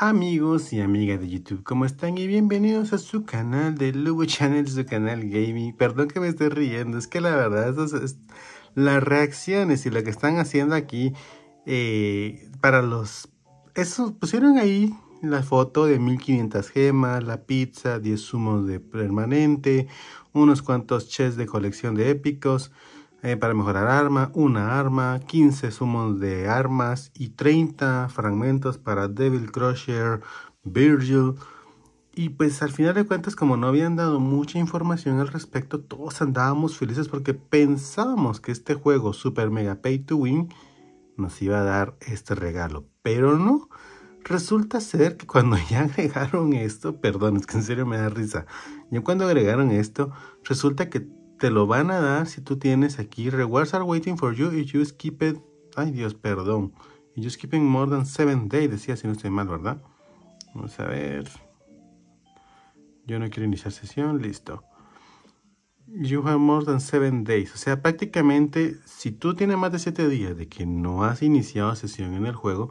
amigos y amigas de YouTube, ¿cómo están? Y bienvenidos a su canal de Lugo Channel, su canal gaming. Perdón que me esté riendo, es que la verdad, las reacciones y lo que están haciendo aquí eh, para los... Eso, pusieron ahí la foto de 1500 gemas, la pizza, 10 zumos de permanente, unos cuantos chess de colección de épicos... Eh, para mejorar arma, una arma, 15 sumos de armas y 30 fragmentos para Devil Crusher, Virgil. Y pues al final de cuentas, como no habían dado mucha información al respecto, todos andábamos felices porque pensábamos que este juego Super Mega Pay to Win nos iba a dar este regalo. Pero no, resulta ser que cuando ya agregaron esto, perdón, es que en serio me da risa, ya cuando agregaron esto, resulta que te lo van a dar si tú tienes aquí rewards are waiting for you if you skip it. Ay, Dios, perdón. If you skip more than 7 days, decía si no estoy mal, ¿verdad? Vamos a ver. Yo no quiero iniciar sesión, listo. You have more than seven days. O sea, prácticamente, si tú tienes más de siete días de que no has iniciado sesión en el juego,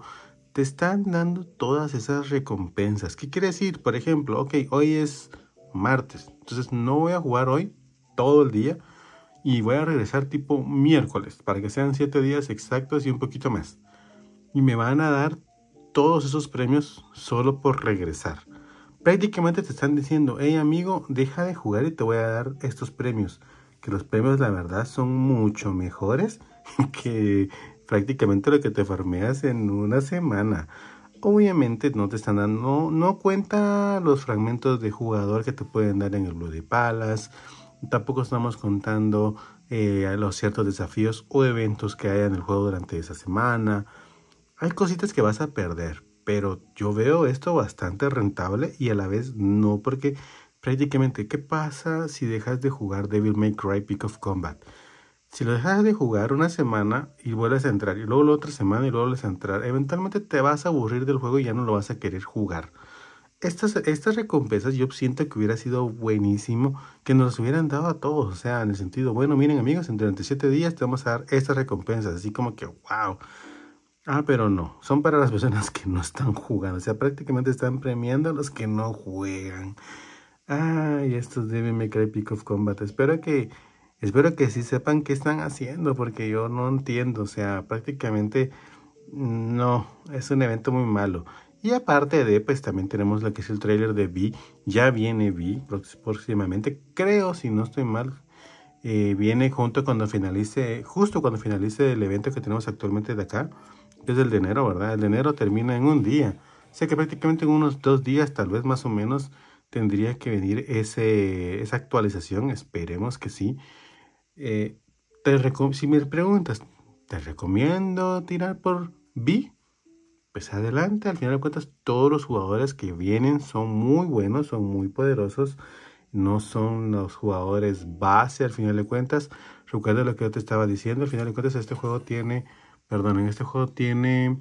te están dando todas esas recompensas. ¿Qué quiere decir? Por ejemplo, ok, hoy es martes. Entonces no voy a jugar hoy todo el día y voy a regresar tipo miércoles para que sean 7 días exactos y un poquito más. Y me van a dar todos esos premios solo por regresar. Prácticamente te están diciendo, hey amigo, deja de jugar y te voy a dar estos premios. Que los premios la verdad son mucho mejores que prácticamente lo que te farmeas en una semana. Obviamente no te están dando, no, cuenta los fragmentos de jugador que te pueden dar en el Blue de Palace Tampoco estamos contando eh, los ciertos desafíos o eventos que haya en el juego durante esa semana. Hay cositas que vas a perder, pero yo veo esto bastante rentable y a la vez no, porque prácticamente, ¿qué pasa si dejas de jugar Devil May Cry Peak of Combat? Si lo dejas de jugar una semana y vuelves a entrar, y luego la otra semana y luego vuelves a entrar, eventualmente te vas a aburrir del juego y ya no lo vas a querer jugar estas, estas recompensas yo siento que hubiera sido buenísimo que nos las hubieran dado a todos. O sea, en el sentido, bueno, miren amigos, en durante siete días te vamos a dar estas recompensas. Así como que, wow. Ah, pero no. Son para las personas que no están jugando. O sea, prácticamente están premiando a los que no juegan. Ay, estos deben me creer Pick of Combat. Espero que, espero que sí sepan qué están haciendo. Porque yo no entiendo. O sea, prácticamente no. Es un evento muy malo. Y aparte de, pues también tenemos la que es el trailer de b, Ya viene b próximamente. Creo, si no estoy mal, eh, viene junto cuando finalice, justo cuando finalice el evento que tenemos actualmente de acá. es el de enero, ¿verdad? El de enero termina en un día. O sea que prácticamente en unos dos días, tal vez más o menos, tendría que venir esa actualización. Esperemos que sí. Eh, si me preguntas, ¿te recomiendo tirar por b pues adelante. Al final de cuentas, todos los jugadores que vienen son muy buenos, son muy poderosos. No son los jugadores base, al final de cuentas. Recuerda lo que yo te estaba diciendo. Al final de cuentas, este juego tiene, perdón, en este juego tiene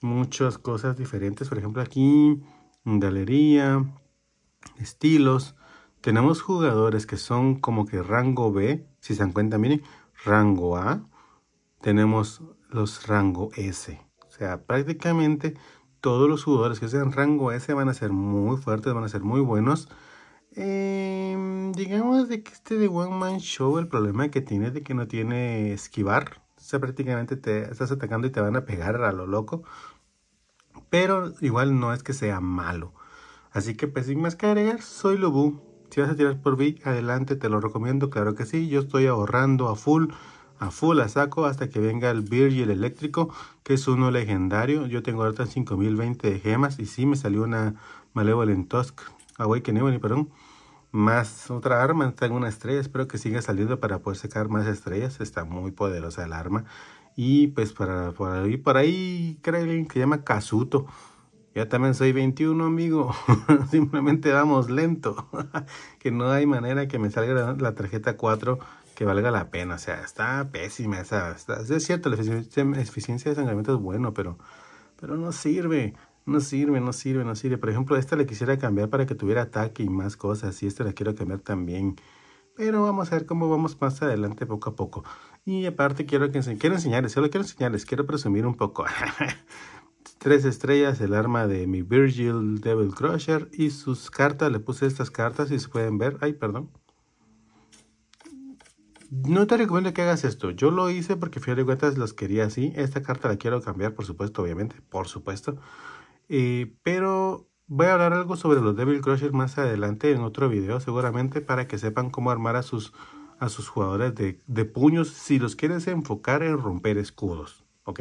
muchas cosas diferentes. Por ejemplo, aquí, galería, estilos. Tenemos jugadores que son como que rango B, si se dan cuenta, miren, rango A. Tenemos los rango S. O sea, prácticamente todos los jugadores que sean rango S van a ser muy fuertes, van a ser muy buenos. Em, digamos de que este de One Man Show, el problema que tiene es de que no tiene esquivar. O sea, prácticamente te estás atacando y te van a pegar a lo loco. Pero igual no es que sea malo. Así que pues sin más que agregar, soy Lobu. Si vas a tirar por V, adelante, te lo recomiendo, claro que sí. Yo estoy ahorrando a full a full la saco hasta que venga el Virgil eléctrico, que es uno legendario. Yo tengo ahorita 5020 de gemas y sí me salió una Malevolent Tusk, Awakening, perdón. Más otra arma, tengo una estrella, espero que siga saliendo para poder sacar más estrellas. Está muy poderosa el arma. Y pues para, por ahí, por ahí, creo que se llama Casuto Ya también soy 21, amigo. Simplemente vamos lento. que no hay manera que me salga la tarjeta 4 que valga la pena. O sea, está pésima es cierto, la eficiencia, de sangramiento es bueno, pero, pero no sirve. No sirve, no sirve, no sirve. Por ejemplo, esta le quisiera cambiar para que tuviera ataque y más cosas. Y esta la quiero cambiar también. Pero vamos a ver cómo vamos más adelante poco a poco. Y aparte quiero, que, quiero enseñarles, solo quiero enseñarles, quiero presumir un poco. Tres estrellas, el arma de mi Virgil Devil Crusher y sus cartas. Le puse estas cartas y se pueden ver. Ay, perdón. No te recomiendo que hagas esto. Yo lo hice porque, al final de cuentas, las quería así. Esta carta la quiero cambiar, por supuesto, obviamente, por supuesto. Eh, pero voy a hablar algo sobre los Devil Crushers más adelante en otro video, seguramente, para que sepan cómo armar a sus, a sus jugadores de, de puños si los quieres enfocar en romper escudos. ¿Ok?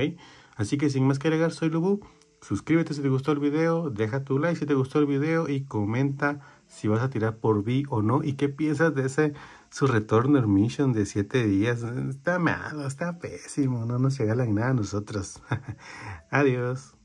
Así que, sin más que agregar, soy Lubu. Suscríbete si te gustó el video, deja tu like si te gustó el video y comenta si vas a tirar por B o no. ¿Y qué piensas de ese su retorno mission de 7 días? Está malo, está pésimo, no nos la nada a nosotros. Adiós.